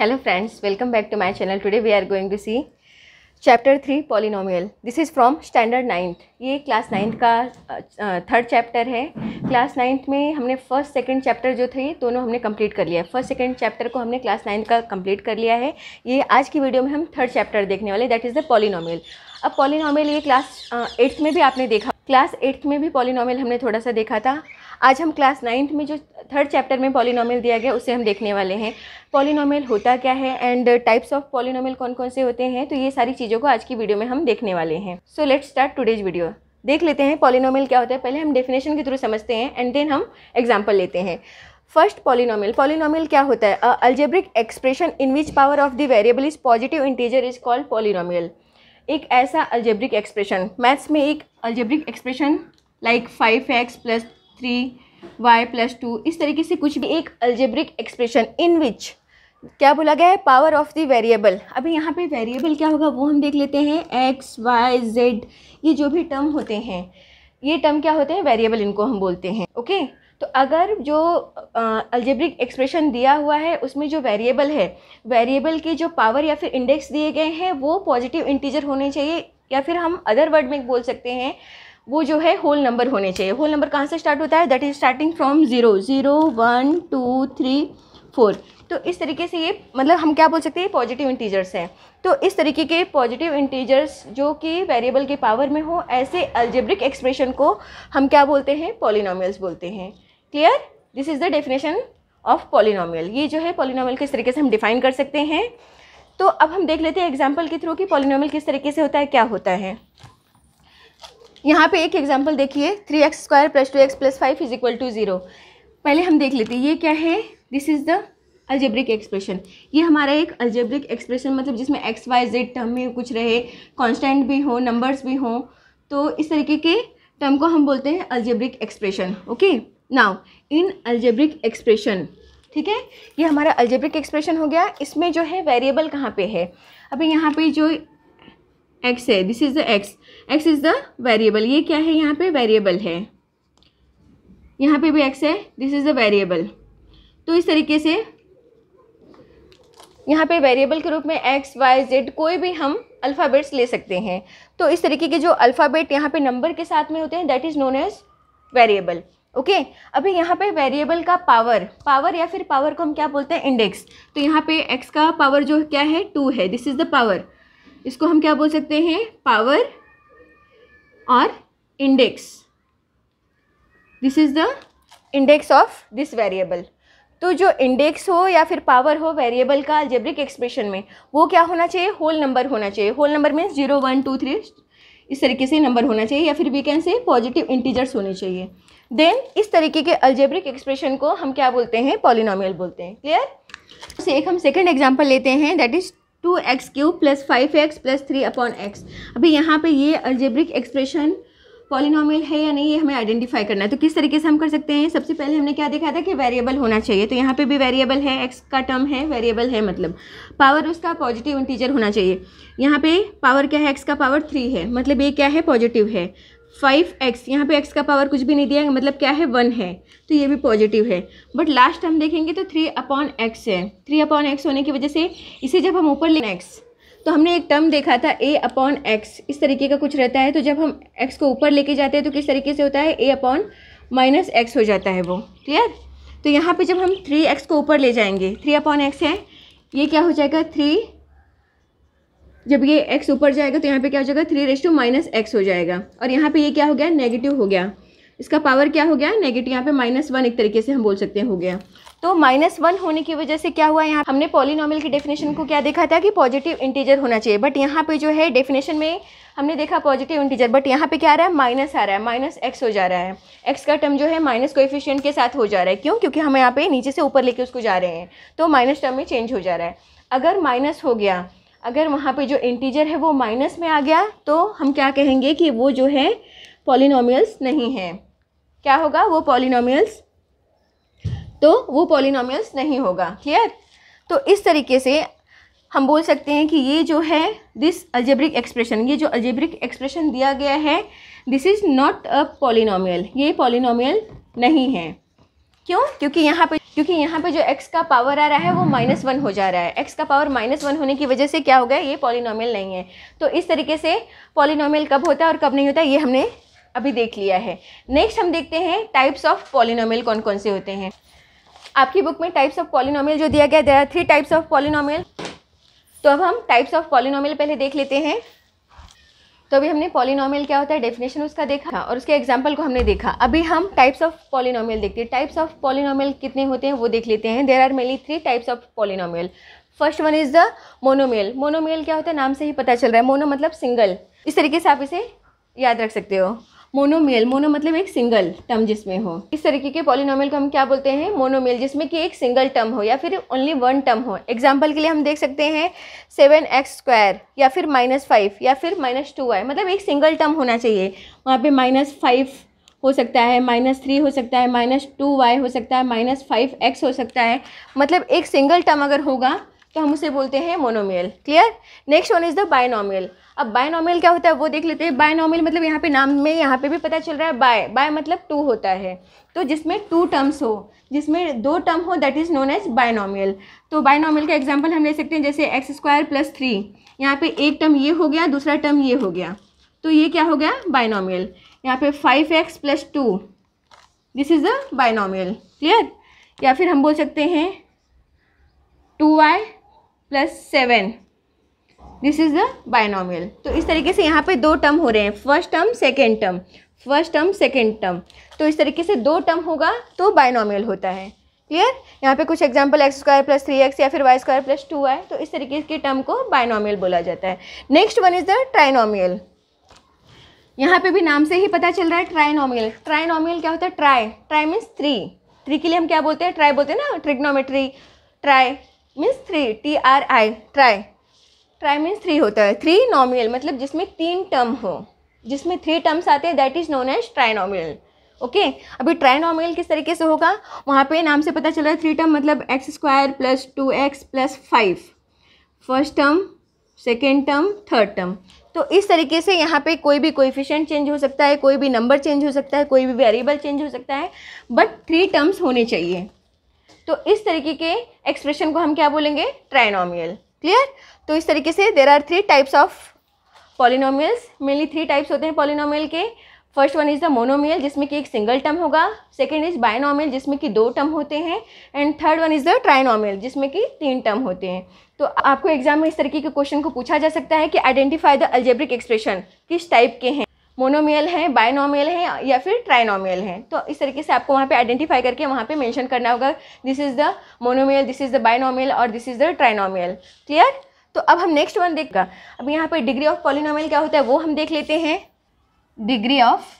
Hello friends welcome back to my channel today we are going to see chapter three polynomial this is from standard ninth ये class ninth का third chapter है class ninth में हमने first second chapter जो थे दोनों हमने complete कर लिया है फर्स्ट सेकंड चैप्टर को हमने क्लास नाइन्थ का कंप्लीट कर लिया है ये आज की वीडियो में हम थर्ड चैप्टर देखने वाले दैट इज़ द पॉलिनोमियल अब पॉलिनोमियल ये क्लास एट्थ में भी आपने देखा क्लास एट्थ में भी पॉलिनोमियल हमने थोड़ा सा देखा था आज हम क्लास नाइन्थ में जो थर्ड चैप्टर में पॉलिनॉमियल दिया गया उसे हम देखने वाले हैं पॉलिनॉमियल होता क्या है एंड टाइप्स ऑफ पॉलिनॉमियल कौन कौन से होते हैं तो ये सारी चीज़ों को आज की वीडियो में हम देखने वाले हैं so let's start today's video देख लेते हैं पॉलिनॉमियल क्या होता है पहले हम डेफिनेशन के थ्रू समझते हैं एंड देन हम एग्जाम्पल लेते हैं फर्स्ट पॉलिनॉमियल पॉलिनॉमियल क्या होता है algebraic expression in which power of the variable is positive integer is called polynomial एक ऐसा अल्जेब्रिक एक्सप्रेशन मैथ्स में एक algebraic expression like five x plus three y plus two इस तरीके से कुछ भी एक अल्जेब्रिक एक्सप्रेशन इन विच क्या बोला गया है पावर ऑफ द वेरिएबल अभी यहाँ पे वेरिएबल क्या होगा वो हम देख लेते हैं एक्स वाई जेड ये जो भी टर्म होते हैं ये टर्म क्या होते हैं वेरिएबल इनको हम बोलते हैं ओके तो अगर जो अल्जेब्रिक एक्सप्रेशन दिया हुआ है उसमें जो वेरिएबल है वेरिएबल के जो पावर या फिर इंडेक्स दिए गए हैं वो पॉजिटिव इंटीजर होने चाहिए या फिर हम अदर वर्ड में बोल सकते हैं वो जो है होल नंबर होने चाहिए होल नंबर कहाँ से स्टार्ट होता है that is starting from zero zero one two three four तो इस तरीके से ये मतलब हम क्या बोल सकते हैं पॉजिटिव इंटीजर्स हैं तो इस तरीके के पॉजिटिव इंटीजर्स जो कि वेरिएबल के पावर में हो ऐसे अल्जेब्रिक एक्सप्रेशन को हम क्या बोलते हैं पॉलिनॉमियल्स बोलते हैं clear this is the definition of polynomial ये जो है पॉलिनॉमियल किस तरीके से हम डिफाइन कर सकते हैं तो अब हम देख लेते हैं एग्जाम्पल के थ्रू कि पॉलिनॉमियल किस तरीके से होता है क्या होता है यहाँ पे एक एग्जांपल देखिए three x square plus two x plus five is equal to zero पहले हम देख लेते हैं ये क्या है this is the algebraic expression ये हमारा एक अल्जेब्रिक एक्सप्रेशन मतलब जिसमें एक्स वाई जेड टर्म में कुछ रहे कॉन्स्टेंट भी हो नंबर्स भी हों तो इस तरीके के टर्म को हम बोलते हैं algebraic expression okay now in algebraic expression ठीक है ये हमारा अल्जेब्रिक एक्सप्रेशन हो गया इसमें जो है वेरिएबल कहाँ पे है अभी यहाँ पे जो एक्स है this is the x x is the variable ये क्या है यहाँ पे वेरिएबल है यहाँ पे भी एक्स है दिस इज़ द वेरिएबल तो इस तरीके से यहाँ पे वेरिएबल के रूप में एक्स वाई जेड कोई भी हम अल्फ़ाबेट्स ले सकते हैं तो इस तरीके के जो अल्फ़ाबेट यहाँ पे नंबर के साथ में होते हैं that is known as variable okay अभी यहाँ पे वेरिएबल का पावर पावर या फिर पावर को हम क्या बोलते हैं इंडेक्स तो यहाँ पे एक्स का पावर जो क्या है टू है दिस इज़ द पावर इसको हम क्या बोल सकते हैं power or index. This is the index of this variable. तो जो इंडेक्स हो या फिर पावर हो वेरिएबल का अल्जेब्रिक एक्सप्रेशन में वो क्या होना चाहिए होल नंबर होना चाहिए whole number means zero one two three इस तरीके से नंबर होना चाहिए या फिर we can say positive integers होने चाहिए देन इस तरीके के अल्जेब्रिक एक्सप्रेशन को हम क्या बोलते हैं पॉलिनॉमियल बोलते हैं क्लियर से तो एक हम सेकंड एग्जांपल लेते हैं that is two x cube plus five x plus three upon x अभी यहाँ पे ये अल्जेब्रिक एक्सप्रेशन पॉलिनॉमियल है या नहीं ये हमें आइडेंटिफाई करना है तो किस तरीके से हम कर सकते हैं सबसे पहले हमने क्या देखा था कि वेरिएबल होना चाहिए तो यहाँ पे भी वेरिएबल है एक्स का टर्म है वेरिएबल है मतलब पावर उसका पॉजिटिव इंटीजर होना चाहिए यहाँ पे पावर क्या है एक्स का पावर थ्री है मतलब ये क्या है पॉजिटिव है फाइव एक्स यहाँ पे एक्स का पावर कुछ भी नहीं दिया है मतलब क्या है वन है तो ये भी पॉजिटिव है बट लास्ट हम देखेंगे तो थ्री अपॉन एक्स है थ्री अपॉन एक्स होने की वजह से इसे जब हम ऊपर ले एक्स तो हमने एक टर्म देखा था ए अपॉन एक्स इस तरीके का कुछ रहता है तो जब हम एक्स को ऊपर लेके जाते हैं तो किस तरीके से होता है ए अपॉन माइनस एक्स हो जाता है वो क्लियर तो यहाँ पर जब हम थ्री एक्स को ऊपर ले जाएंगे थ्री अपॉन एक्स है ये क्या हो जाएगा थ्री जब ये एक्स ऊपर जाएगा तो यहाँ पे क्या हो जाएगा three raise to minus x हो जाएगा और यहाँ पे ये क्या हो गया नेगेटिव हो गया इसका पावर क्या हो गया नेगेटिव यहाँ पे माइनस वन एक तरीके से हम बोल सकते हैं हो गया तो माइनस वन होने की वजह से क्या हुआ यहाँ हमने पॉलिनॉमियल की डेफिनेशन को क्या देखा था कि पॉजिटिव इंटीजर होना चाहिए बट यहाँ पे जो है डेफिनेशन में हमने देखा पॉजिटिव इंटीजर बट यहाँ पे क्या आ रहा है माइनस आ रहा है माइनस एक्स हो जा रहा है एक्स का टर्म जो है माइनस कोएफिशिएंट के साथ हो जा रहा है क्यों क्योंकि हम यहाँ पे नीचे से ऊपर लेके उसको जा रहे हैं तो माइनस टर्म में चेंज हो जा रहा है अगर माइनस हो गया अगर वहाँ पे जो इंटीजर है वो माइनस में आ गया तो हम क्या कहेंगे कि वो जो है पॉलिनोमियल्स नहीं है क्या होगा वो पॉलिनोमियल्स तो वो पॉलिनोमियल्स नहीं होगा क्लियर तो इस तरीके से हम बोल सकते हैं कि ये जो है दिस अल्जेब्रिक एक्सप्रेशन ये जो अल्जेब्रिक एक्सप्रेशन दिया गया है this is not a polynomial ये पॉलिनोमियल नहीं है क्यों क्योंकि यहाँ पे क्योंकि यहाँ पे जो x का पावर आ रहा है वो माइनस वन हो जा रहा है x का पावर माइनस वन होने की वजह से क्या हो गया ये पॉलिनॉमियल नहीं है तो इस तरीके से पॉलिनॉमियल कब होता है और कब नहीं होता ये हमने अभी देख लिया है नेक्स्ट हम देखते हैं टाइप्स ऑफ पॉलिनॉमियल कौन कौन से होते हैं आपकी बुक में टाइप्स ऑफ पॉलिनॉमियल जो दिया गया there are three types of polynomial तो अब हम टाइप्स ऑफ पॉलिनॉमियल पहले देख लेते हैं तो अभी हमने पॉलिनॉमियल क्या होता है डेफिनेशन उसका देखा और उसके एग्जाम्पल को हमने देखा अभी हम टाइप्स ऑफ पॉलिनॉमियल देखते हैं टाइप्स ऑफ पॉलिनॉमियल कितने होते हैं वो देख लेते हैं there are mainly three types of polynomial first one is the monomial monomial क्या होता है नाम से ही पता चल रहा है मोनो मतलब सिंगल इस तरीके से आप इसे याद रख सकते हो मोनोमेल मोनो मतलब एक सिंगल टर्म जिसमें हो इस तरीके के पॉलिनोमियल को हम क्या बोलते हैं मोनोमेल जिसमें कि एक सिंगल टर्म हो या फिर ओनली वन टर्म हो एग्जाम्पल के लिए हम देख सकते हैं सेवन एक्स स्क्वायर या फिर माइनस फाइव या फिर माइनस टू वाई मतलब एक सिंगल टर्म होना चाहिए वहाँ पे माइनस फाइव हो सकता है माइनस थ्री हो सकता है माइनस टू वाई हो सकता है माइनस फाइव एक्स हो सकता है मतलब एक सिंगल टर्म अगर होगा तो हम उसे बोलते हैं monomial clear next one is the binomial अब बायनॉमियल क्या होता है वो देख लेते हैं नॉमिल मतलब यहाँ पे नाम में यहाँ पे भी पता चल रहा है बाय बाय मतलब टू होता है तो जिसमें टू टर्म्स हो जिसमें दो टर्म हो that is known as binomial तो नॉमिल का एग्जाम्पल हम ले सकते हैं जैसे एक्स स्क्वायर प्लस थ्री यहाँ पर एक टर्म ये हो गया दूसरा टर्म ये हो गया तो ये क्या हो गया बायनॉमियल यहाँ पे five x plus two this is the binomial clear या फिर हम बोल सकते हैं two y plus seven this is the binomial तो इस तरीके से यहाँ पे दो टर्म हो रहे हैं first term second term first term second term तो इस तरीके से दो टर्म होगा तो बायनॉमियल होता है क्लियर यहाँ पे कुछ example x square plus three x या फिर वाई स्क्वायर प्लस टू आए तो इस तरीके के टर्म को बायनॉमियल बोला जाता है next one is the trinomial यहाँ पे भी नाम से ही पता चल रहा है ट्राइनॉमियल ट्राइनॉमियल क्या होता है tri tri means three three के लिए हम क्या बोलते हैं ट्राई बोलते हैं ना trigonometry tri means three T R I tri tri means three होता है थ्री नॉमिनल मतलब जिसमें तीन टर्म हो जिसमें थ्री टर्म्स आते हैं that is known as tri okay अभी ट्राई किस तरीके से होगा वहाँ पे नाम से पता चल रहा है थ्री टर्म मतलब x square plus two x plus five first term second term third term तो इस तरीके से यहाँ पे कोई भी कोइफिशियंट चेंज हो सकता है कोई भी नंबर चेंज हो सकता है कोई भी वेरिएबल चेंज हो सकता है बट थ्री टर्म्स होने चाहिए तो इस तरीके के एक्सप्रेशन को हम क्या बोलेंगे ट्राइनॉमियल क्लियर तो इस तरीके से there are three types of polynomials mainly three types होते हैं पॉलिनोमियल के first one is the monomial जिसमें कि एक सिंगल टर्म होगा सेकेंड इज़ बायनोमियल जिसमें कि दो टर्म होते हैं and third one is the trinomial जिसमें कि तीन टर्म होते हैं तो आपको एग्जाम में इस तरीके के क्वेश्चन को पूछा जा सकता है कि आइडेंटिफाई द अल्जेब्रिक एक्सप्रेशन किस टाइप के हैं मोनोमियल हैं बायनोमियल हैं या फिर ट्राइनोमियल हैं तो इस तरीके से आपको वहाँ पे आइडेंटिफाई करके वहाँ पे मेंशन करना होगा this is the monomial this is the binomial और this is the trinomial clear तो अब हम नेक्स्ट वन देखगा अब यहाँ पर डिग्री ऑफ पॉलिनोमियल क्या होता है वो हम देख लेते हैं डिग्री ऑफ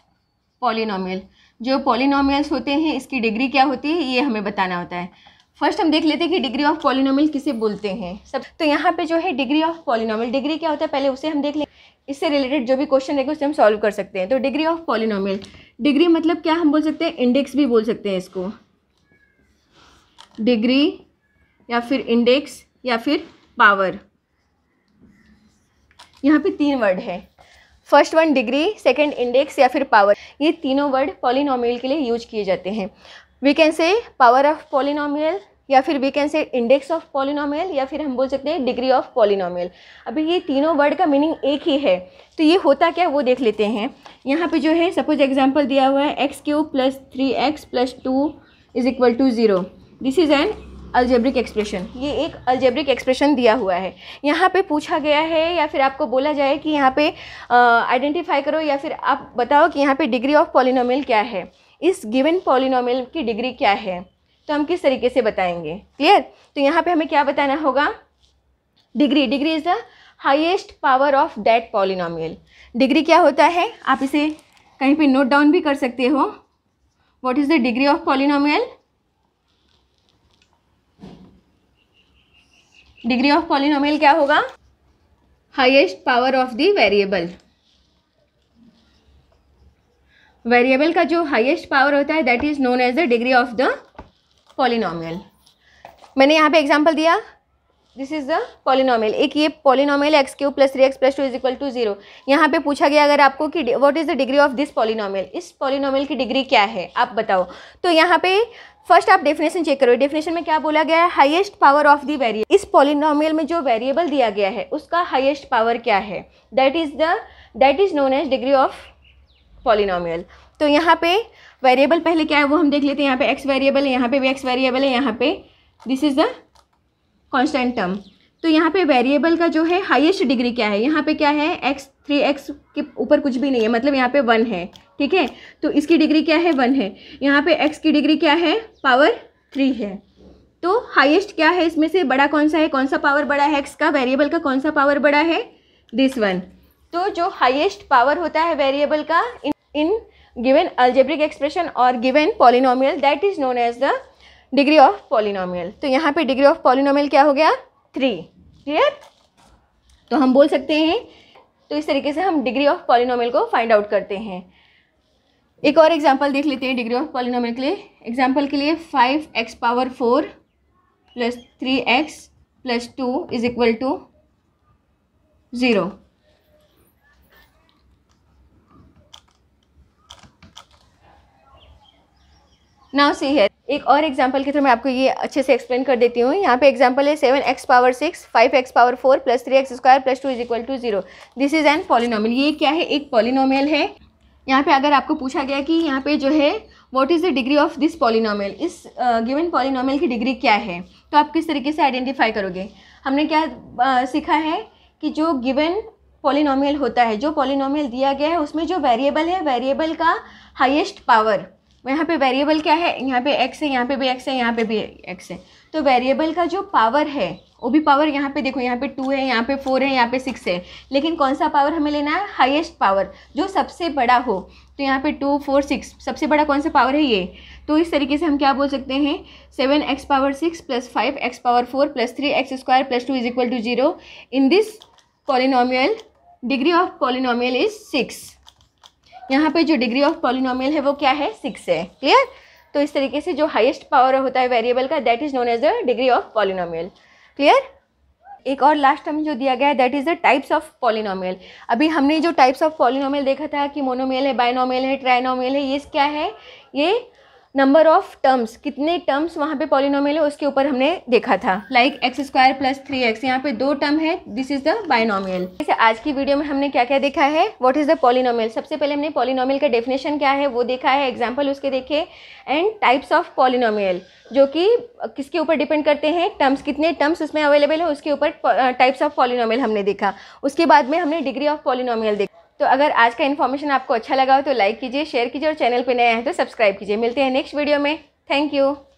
पॉलिनोमियल जो पॉलिनोमियल्स होते हैं इसकी डिग्री क्या होती है ये हमें बताना होता है फर्स्ट हम देख लेते हैं कि डिग्री ऑफ पॉलिनोमियल किसे बोलते हैं सब तो यहाँ पे जो है डिग्री ऑफ पॉलिनोमियल डिग्री क्या होता है पहले उसे हम देख लें इससे रिलेटेड जो भी क्वेश्चन रहेगा उसे हम सॉल्व कर सकते हैं तो डिग्री ऑफ पॉलिनोमियल डिग्री मतलब क्या हम बोल सकते हैं इंडेक्स भी बोल सकते हैं इसको डिग्री या फिर इंडेक्स या फिर पावर यहाँ पे तीन वर्ड है first one degree second index या फिर पावर ये तीनों वर्ड पॉलिनोमियल के लिए यूज किए जाते हैं we can say power of polynomial या फिर we can say index of polynomial या फिर हम बोल सकते हैं डिग्री ऑफ पॉलिनोमियल अभी ये तीनों वर्ड का मीनिंग एक ही है तो ये होता क्या वो देख लेते हैं यहाँ पे जो है सपोज एग्जाम्पल दिया हुआ है x cube plus three x plus two is equal to zero this is an algebraic expression ये एक अल्जेब्रिक एक्सप्रेशन दिया हुआ है यहाँ पे पूछा गया है या फिर आपको बोला जाए कि यहाँ पे आइडेंटिफाई करो या फिर आप बताओ कि यहाँ पे डिग्री ऑफ पॉलिनोमियल क्या है इस गिवन पॉलिनोमियल की डिग्री क्या है तो हम किस तरीके से बताएंगे क्लियर तो यहाँ पे हमें क्या बताना होगा degree degree is the highest power of that polynomial degree क्या होता है आप इसे कहीं पे नोट डाउन भी कर सकते हो what is the degree of polynomial degree of polynomial क्या होगा highest power of the variable variable का जो हाईएस्ट पावर होता है that is known as the degree of the polynomial मैंने यहाँ पे एग्जांपल दिया दिस इज द पॉलिनॉमियल एक ये polynomial x cube plus three x plus two is equal to zero यहाँ पे पूछा गया अगर आपको कि what is the degree of this polynomial इस पॉलिनॉमल की डिग्री क्या है आप बताओ तो यहाँ पे फर्स्ट आप डेफिनेशन चेक करो डेफिनेशन में क्या बोला गया है highest power of the variable इस पॉलिनॉमियल में जो वेरिएबल दिया गया है उसका हाइएस्ट पावर क्या है that is the that is known as degree of polynomial तो यहाँ पे वेरिएबल पहले क्या है वो हम देख लेते हैं यहाँ पे एक्स वेरिएबल है यहाँ पे भी एक्स वेरिएबल है यहाँ पे this is the constant term तो यहाँ पे वेरिएबल का जो है हाईएस्ट डिग्री क्या है यहाँ पे क्या है एक्स थ्री एक्स के ऊपर कुछ भी नहीं है मतलब यहाँ पे वन है ठीक है तो इसकी डिग्री क्या है वन है यहाँ पे एक्स की डिग्री क्या है पावर थ्री है तो हाईएस्ट क्या है इसमें से बड़ा कौन सा है कौन सा पावर बड़ा है एक्स का वेरिएबल का कौन सा पावर बड़ा है दिस वन तो जो हाइएस्ट पावर होता है वेरिएबल का in in given algebraic expression और given polynomial that is known as the degree of polynomial तो यहाँ पे डिग्री ऑफ पॉलिनोमियल क्या हो गया थ्री क्लियर तो हम बोल सकते हैं तो इस तरीके से हम डिग्री ऑफ पॉलिनोमियल को फाइंड आउट करते हैं एक और एग्जाम्पल देख लेते हैं डिग्री ऑफ पॉलिनोमियल के लिए एग्जाम्पल के लिए five x power four plus three x plus two is equal to zero now see है एक और एग्जाम्पल के थ्रू मैं आपको ये अच्छे से एक्सप्लेन कर देती हूँ यहाँ पे एग्जाम्पल है seven x power six five x power four plus three x square plus two is equal to zero this is an polynomial ये क्या है एक पॉलिनोमियल है यहाँ पे अगर आपको पूछा गया कि यहाँ पे जो है what is the degree of this polynomial इस गिवन uh, पॉलिनोमियल की डिग्री क्या है तो आप किस तरीके से आइडेंटिफाई करोगे हमने क्या uh, सीखा है कि जो गिवन पॉलिनोमियल होता है जो पॉलिनोमियल दिया गया है उसमें जो वेरिएबल है वेरिएबल का हाइएस्ट पावर यहाँ पे वेरिएबल क्या है यहाँ पे एक्स है यहाँ पे भी एक्स है यहाँ पे भी एक्स है तो वेरिएबल का जो पावर है वो भी पावर यहाँ पे देखो यहाँ पे टू है यहाँ पे फोर है यहाँ पे सिक्स है लेकिन कौन सा पावर हमें लेना है हाईएस्ट पावर जो सबसे बड़ा हो तो यहाँ पे टू फोर सिक्स सबसे बड़ा कौन सा पावर है ये तो इस तरीके से हम क्या बोल सकते हैं seven x power six plus five x power four plus three x square plus two is equal to zero in this polynomial degree of polynomial is six यहाँ पे जो डिग्री ऑफ पॉलिनोमियल है वो क्या है सिक्स है clear तो इस तरीके से जो हाइस्ट पावर होता है वेरिएबल का that is known as the degree of polynomial clear एक और लास्ट टर्म जो दिया गया है that is the types of polynomial अभी हमने जो टाइप्स ऑफ पॉलिनोमियल देखा था कि मोनोमियल है बायनोमियल है ट्राइनोमियल है ये क्या है ये नंबर ऑफ टर्म्स कितने टर्म्स वहाँ पे पॉलिनोमियल है उसके ऊपर हमने देखा था like x square plus three x यहाँ पे दो टर्म है दिस इज द बाइनोमियल जैसे आज की वीडियो में हमने क्या क्या देखा है व्हाट इज द पॉलिनोमियल सबसे पहले हमने पॉलिनोमियल का डेफिनेशन क्या है वो देखा है एग्जाम्पल उसके देखे एंड टाइप्स ऑफ पॉलिनोमियल जो कि किसके ऊपर डिपेंड करते हैं टर्म्स कितने टर्म्स उसमें अवेलेबल है उसके ऊपर टाइप्स ऑफ पॉलिनोमियल हमने देखा उसके बाद में हमने डिग्री ऑफ पॉलिनोमियल देखा तो अगर आज का इन्फॉर्मेशन आपको अच्छा लगा हो तो लाइक कीजिए शेयर कीजिए और चैनल पर नया है तो सब्सक्राइब कीजिए मिलते हैं नेक्स्ट वीडियो में थैंक यू